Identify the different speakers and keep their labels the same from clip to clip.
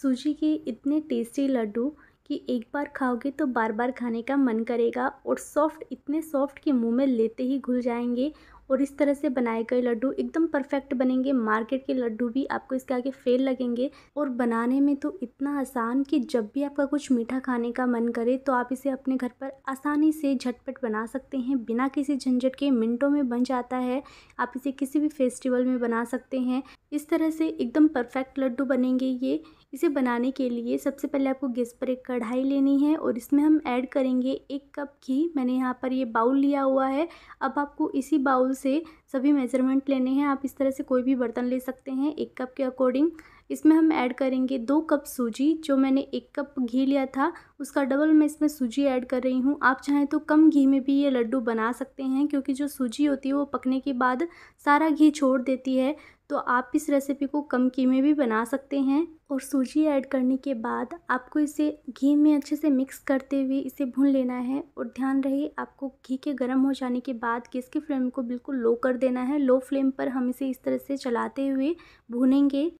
Speaker 1: सूजी के इतने टेस्टी लड्डू कि एक बार खाओगे तो बार बार खाने का मन करेगा और सॉफ्ट इतने सॉफ्ट कि मुंह में लेते ही घुल जाएंगे और इस तरह से बनाए गए लड्डू एकदम परफेक्ट बनेंगे मार्केट के लड्डू भी आपको इसके आगे फेल लगेंगे और बनाने में तो इतना आसान कि जब भी आपका कुछ मीठा खाने का मन करे तो आप इसे अपने घर पर आसानी से झटपट बना सकते हैं बिना किसी झंझट के मिनटों में बन जाता है आप इसे किसी भी फेस्टिवल में बना सकते हैं इस तरह से एकदम परफेक्ट लड्डू बनेंगे ये इसे बनाने के लिए सबसे पहले आपको गैस पर एक कढ़ाई लेनी है और इसमें हम ऐड करेंगे एक कप घी मैंने यहाँ पर ये बाउल लिया हुआ है अब आपको इसी बाउल से सभी मेजरमेंट लेने हैं आप इस तरह से कोई भी बर्तन ले सकते हैं एक कप के अकॉर्डिंग इसमें हम ऐड करेंगे दो कप सूजी जो मैंने एक कप घी लिया था उसका डबल मैं इसमें सूजी ऐड कर रही हूँ आप चाहें तो कम घी में भी ये लड्डू बना सकते हैं क्योंकि जो सूजी होती है वो पकने के बाद सारा घी छोड़ देती है तो आप इस रेसिपी को कम घी में भी बना सकते हैं और सूजी ऐड करने के बाद आपको इसे घी में अच्छे से मिक्स करते हुए इसे भून लेना है और ध्यान रहे आपको घी के गर्म हो जाने के बाद गैस की फ्लेम को बिल्कुल लो कर देना है लो फ्लेम पर हम इसे इस तरह से चलाते हुए भूनेंगे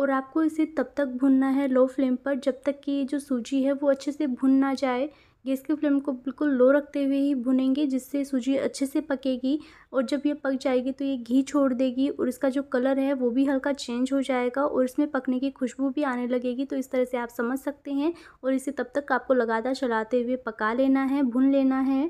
Speaker 1: और आपको इसे तब तक भूनना है लो फ्लेम पर जब तक कि जो सूजी है वो अच्छे से भुन ना जाए गैस की फ्लेम को बिल्कुल लो रखते हुए ही भुनेंगे जिससे सूजी अच्छे से पकेगी और जब ये पक जाएगी तो ये घी छोड़ देगी और इसका जो कलर है वो भी हल्का चेंज हो जाएगा और इसमें पकने की खुशबू भी आने लगेगी तो इस तरह से आप समझ सकते हैं और इसे तब तक आपको लगातार चलाते हुए पका लेना है भुन लेना है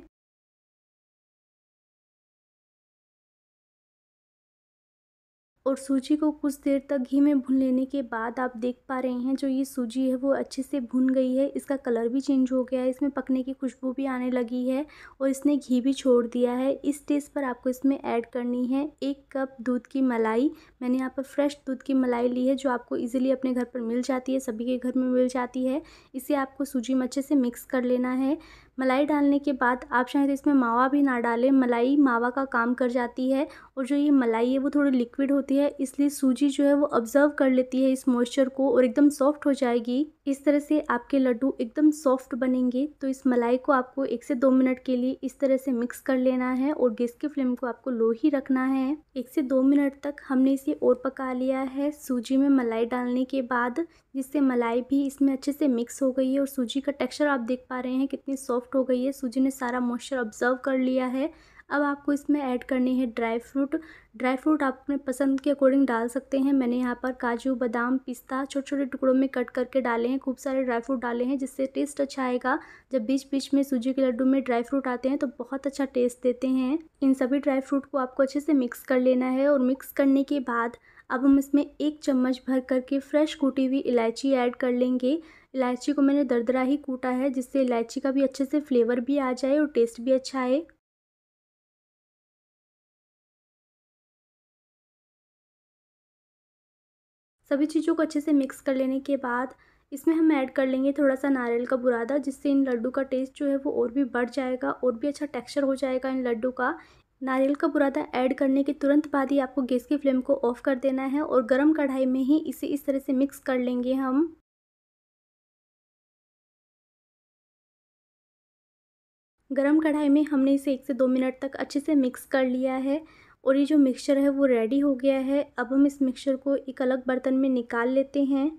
Speaker 1: और सूजी को कुछ देर तक घी में भून लेने के बाद आप देख पा रहे हैं जो ये सूजी है वो अच्छे से भून गई है इसका कलर भी चेंज हो गया है इसमें पकने की खुशबू भी आने लगी है और इसने घी भी छोड़ दिया है इस स्टेज पर आपको इसमें ऐड करनी है एक कप दूध की मलाई मैंने यहाँ पर फ्रेश दूध की मलाई ली है जो आपको ईजिली अपने घर पर मिल जाती है सभी के घर में मिल जाती है इसे आपको सूजी में अच्छे से मिक्स कर लेना है मलाई डालने के बाद आप शायद इसमें मावा भी ना डालें मलाई मावा का काम कर जाती है और जो ये मलाई है वो थोड़ी लिक्विड होती है इसलिए सूजी जो है वो ऑब्जर्व कर लेती है इस मॉइस्चर को और एकदम सॉफ्ट हो जाएगी इस तरह से आपके लड्डू एकदम सॉफ्ट बनेंगे तो इस मलाई को आपको एक से दो मिनट के लिए इस तरह से मिक्स कर लेना है और गैस की फ्लेम को आपको लो ही रखना है एक से दो मिनट तक हमने इसे और पका लिया है सूजी में मलाई डालने के बाद जिससे मलाई भी इसमें अच्छे से मिक्स हो गई है और सूजी का टेक्सचर आप देख पा रहे हैं कितनी सॉफ्ट सॉफ्ट हो गई है सूजी ने सारा मॉइस्चर ऑब्जर्व कर लिया है अब आपको इसमें ऐड करनी है ड्राई फ्रूट ड्राई फ्रूट आप अपने पसंद के अकॉर्डिंग डाल सकते हैं मैंने यहाँ पर काजू बादाम पिस्ता छोटे छोटे टुकड़ों में कट करके डाले हैं खूब सारे ड्राई फ्रूट डाले हैं जिससे टेस्ट अच्छा आएगा जब बीच बीच में सूजी के लड्डू में ड्राई फ्रूट आते हैं तो बहुत अच्छा टेस्ट देते हैं इन सभी ड्राई फ्रूट को आपको अच्छे से मिक्स कर लेना है और मिक्स करने के बाद अब हम इसमें एक चम्मच भर करके फ्रेश कूटी हुई इलायची ऐड कर लेंगे इलायची को मैंने दरदरा ही कूटा है जिससे इलायची का भी अच्छे से फ्लेवर भी आ जाए और टेस्ट भी अच्छा आए सभी चीज़ों को अच्छे से मिक्स कर लेने के बाद इसमें हम ऐड कर लेंगे थोड़ा सा नारियल का बुरादा जिससे इन लड्डू का टेस्ट जो है वो और भी बढ़ जाएगा और भी अच्छा टेक्सचर हो जाएगा इन लड्डू का नारियल का बुरादा ऐड करने के तुरंत बाद ही आपको गैस की फ्लेम को ऑफ़ कर देना है और गर्म कढ़ाई में ही इसे इस तरह से मिक्स कर लेंगे हम गरम कढ़ाई में हमने इसे एक से दो मिनट तक अच्छे से मिक्स कर लिया है और ये जो मिक्सचर है वो रेडी हो गया है अब हम इस मिक्सचर को एक अलग बर्तन में निकाल लेते हैं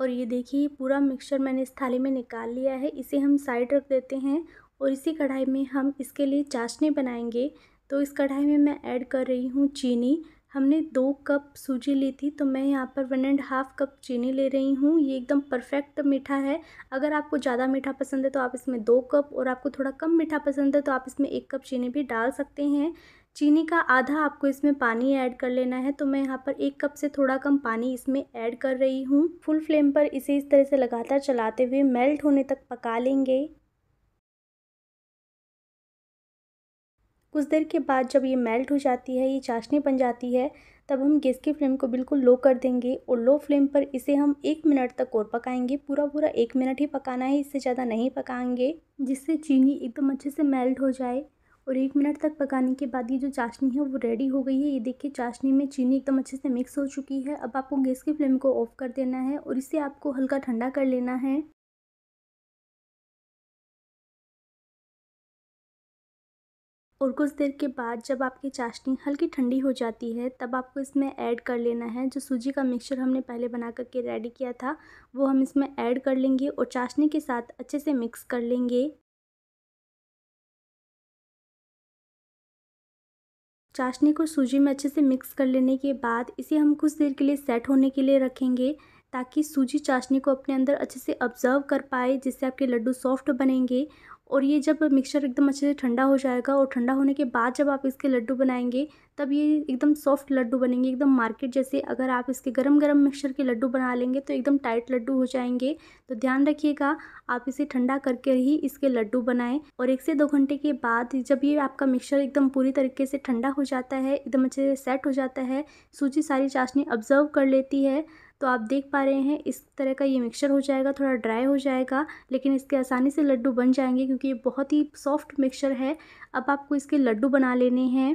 Speaker 1: और ये देखिए पूरा मिक्सचर मैंने इस थाली में निकाल लिया है इसे हम साइड रख देते हैं और इसी कढ़ाई में हम इसके लिए चाशनी बनाएंगे तो इस कढ़ाई में मैं ऐड कर रही हूँ चीनी हमने दो कप सूजी ली थी तो मैं यहाँ पर वन एंड हाफ़ कप चीनी ले रही हूँ ये एकदम परफेक्ट मीठा है अगर आपको ज़्यादा मीठा पसंद है तो आप इसमें दो कप और आपको थोड़ा कम मीठा पसंद है तो आप इसमें एक कप चीनी भी डाल सकते हैं चीनी का आधा आपको इसमें पानी ऐड कर लेना है तो मैं यहाँ पर एक कप से थोड़ा कम पानी इसमें ऐड कर रही हूँ फुल फ्लेम पर इसे इस तरह से लगातार चलाते हुए मेल्ट होने तक पका लेंगे कुछ देर के बाद जब ये मेल्ट हो जाती है ये चाशनी बन जाती है तब हम गैस की फ्लेम को बिल्कुल लो कर देंगे और लो फ्लेम पर इसे हम एक मिनट तक और पकाएंगे पूरा पूरा एक मिनट ही पकाना है इससे ज़्यादा नहीं पकाएंगे जिससे चीनी एकदम अच्छे से मेल्ट हो जाए और एक मिनट तक पकाने के बाद ये जो चाशनी है वो रेडी हो गई है ये देखिए चाशनी में चीनी एकदम अच्छे से मिक्स हो चुकी है अब आपको गैस की फ्लेम को ऑफ़ कर देना है और इसे आपको हल्का
Speaker 2: ठंडा कर लेना है
Speaker 1: और कुछ देर के बाद जब आपकी चाशनी हल्की ठंडी हो जाती है तब आपको इसमें ऐड कर लेना है जो सूजी का मिक्सचर हमने पहले बना करके रेडी किया था वो हम इसमें ऐड कर लेंगे और चाशनी के साथ अच्छे से मिक्स कर लेंगे चाशनी को सूजी में अच्छे से मिक्स कर लेने के बाद इसे हम कुछ देर के लिए सेट होने के लिए रखेंगे ताकि सूजी चाशनी को अपने अंदर अच्छे से ऑब्ज़र्व कर पाए जिससे आपके लड्डू सॉफ्ट बनेंगे और ये जब मिक्सचर एकदम अच्छे से ठंडा हो जाएगा और ठंडा होने के बाद जब आप इसके लड्डू बनाएंगे तब ये एकदम सॉफ्ट लड्डू बनेंगे एकदम मार्केट जैसे अगर आप इसके गरम गरम मिक्सचर के लड्डू बना लेंगे तो एकदम टाइट लड्डू हो जाएंगे तो ध्यान रखिएगा आप इसे ठंडा करके ही इसके लड्डू बनाएं और एक से दो घंटे के बाद जब ये आपका मिक्सचर एकदम पूरी तरीके से ठंडा हो जाता है एकदम अच्छे से सेट हो जाता है सूजी सारी चाशनी ऑब्जर्व कर लेती है तो आप देख पा रहे हैं इस तरह का ये मिक्सचर हो जाएगा थोड़ा ड्राई हो जाएगा लेकिन इसके आसानी से लड्डू बन जाएंगे क्योंकि ये बहुत ही सॉफ्ट मिक्सचर है अब आपको इसके लड्डू बना लेने हैं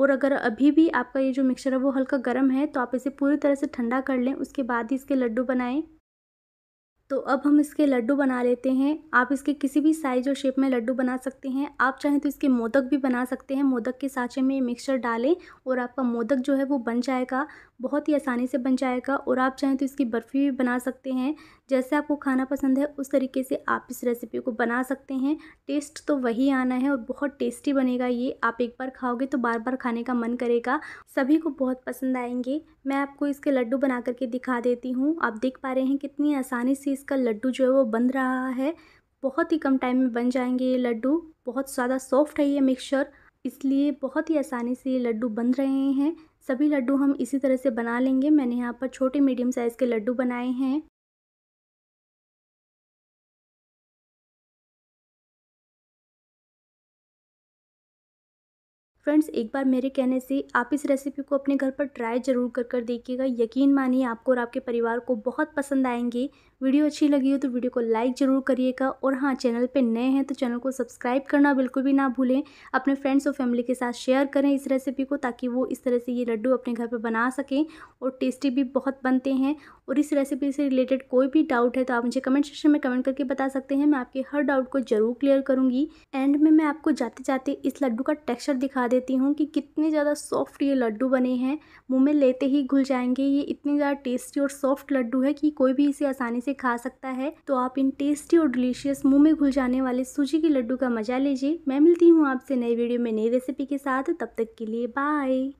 Speaker 1: और अगर अभी भी आपका ये जो मिक्सचर है वो हल्का गर्म है तो आप इसे पूरी तरह से ठंडा कर लें उसके बाद ही इसके लड्डू बनाएँ तो अब हम इसके लड्डू बना लेते हैं आप इसके किसी भी साइज और शेप में लड्डू बना सकते हैं आप चाहें तो इसके मोदक भी बना सकते हैं मोदक के साँचे में ये मिक्सचर डालें और आपका मोदक जो है वो बन जाएगा बहुत ही आसानी से बन जाएगा और आप चाहें तो इसकी बर्फ़ी भी बना सकते हैं जैसे आपको खाना पसंद है उस तरीके से आप इस रेसिपी को बना सकते हैं टेस्ट तो वही आना है और बहुत टेस्टी बनेगा ये आप एक बार खाओगे तो बार बार खाने का मन करेगा सभी को बहुत पसंद आएंगे मैं आपको इसके लड्डू बना करके दिखा देती हूँ आप देख पा रहे हैं कितनी आसानी से इसका लड्डू जो है वो बन रहा है बहुत ही कम टाइम में बन जाएंगे ये लड्डू बहुत ज़्यादा सॉफ्ट है ये मिक्सचर इसलिए बहुत ही आसानी से ये लड्डू बन रहे हैं सभी लड्डू हम इसी तरह से बना लेंगे मैंने यहाँ पर छोटे मीडियम साइज़ के लड्डू बनाए हैं फ्रेंड्स एक बार मेरे कहने से आप इस रेसिपी को अपने घर पर ट्राई ज़रूर कर कर देखिएगा यकीन मानिए आपको और आपके परिवार को बहुत पसंद आएंगे वीडियो अच्छी लगी हो तो वीडियो को लाइक ज़रूर करिएगा और हाँ चैनल पर नए हैं तो चैनल को सब्सक्राइब करना बिल्कुल भी ना भूलें अपने फ्रेंड्स और फैमिली के साथ शेयर करें इस रेसिपी को ताकि वो इस तरह से ये लड्डू अपने घर पर बना सकें और टेस्टी भी बहुत बनते हैं और इस रेसिपी से रिलेटेड कोई भी डाउट है तो आप मुझे कमेंट सेक्शन में कमेंट करके बता सकते हैं मैं आपके हर डाउट को ज़रूर क्लियर करूँगी एंड में मैं आपको जाते जाते इस लड्डू का टेक्स्चर दिखा देती हूँ कि कितने ज़्यादा सॉफ्ट ये लड्डू बने हैं मुँह में लेते ही घुल जाएंगे ये इतने ज़्यादा टेस्टी और सॉफ्ट लड्डू है कि कोई भी इसे आसानी से से खा सकता है तो आप इन टेस्टी और डिलीशियस मुंह में घुल जाने वाले सूजी के लड्डू का मजा लीजिए मैं मिलती हूँ आपसे नई वीडियो में नई रेसिपी के साथ तब तक के लिए बाय